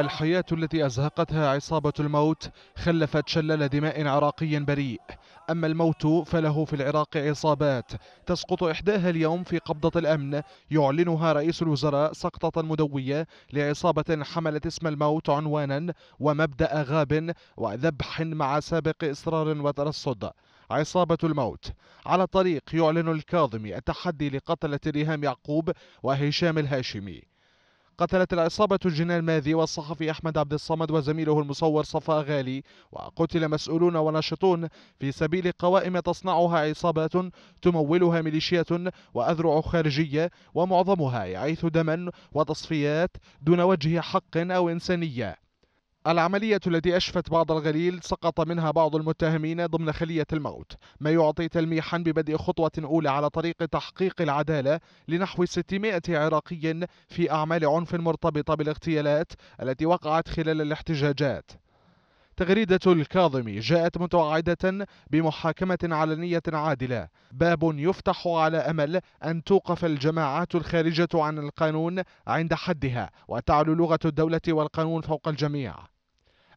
الحياة التي أزهقتها عصابة الموت خلفت شلل دماء عراقي بريء أما الموت فله في العراق عصابات تسقط إحداها اليوم في قبضة الأمن يعلنها رئيس الوزراء سقطة مدوية لعصابة حملت اسم الموت عنوانا ومبدأ غاب وذبح مع سابق إصرار وترصد عصابة الموت على الطريق يعلن الكاظمي التحدي لقتلة ريهام يعقوب وهشام الهاشمي قتلت العصابة الجنان ماذي والصحفي أحمد عبد الصمد وزميله المصور صفاء غالي وقتل مسؤولون وناشطون في سبيل قوائم تصنعها عصابات تمولها ميليشيات وأذرع خارجية ومعظمها يعيث دما وتصفيات دون وجه حق أو إنسانية العملية التي أشفت بعض الغليل سقط منها بعض المتهمين ضمن خلية الموت ما يعطي تلميحا ببدء خطوة أولى على طريق تحقيق العدالة لنحو 600 عراقي في أعمال عنف مرتبطة بالاغتيالات التي وقعت خلال الاحتجاجات تغريدة الكاظمي جاءت متوعدة بمحاكمة علنية عادلة باب يفتح على أمل أن توقف الجماعات الخارجة عن القانون عند حدها وتعلو لغة الدولة والقانون فوق الجميع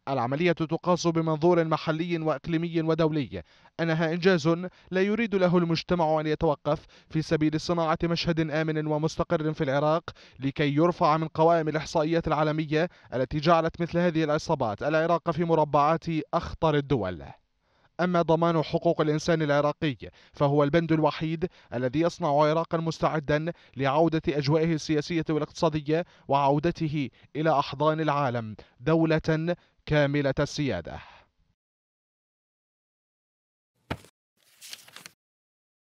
العملية تقاس بمنظور محلي وإقليمي ودولي أنها إنجاز لا يريد له المجتمع أن يتوقف في سبيل صناعة مشهد آمن ومستقر في العراق لكي يرفع من قوائم الإحصائيات العالمية التي جعلت مثل هذه العصابات العراق في مربعات أخطر الدول أما ضمان حقوق الإنسان العراقي فهو البند الوحيد الذي يصنع عراقا مستعدا لعودة أجوائه السياسية والاقتصادية وعودته إلى أحضان العالم دولة كاملة السيادة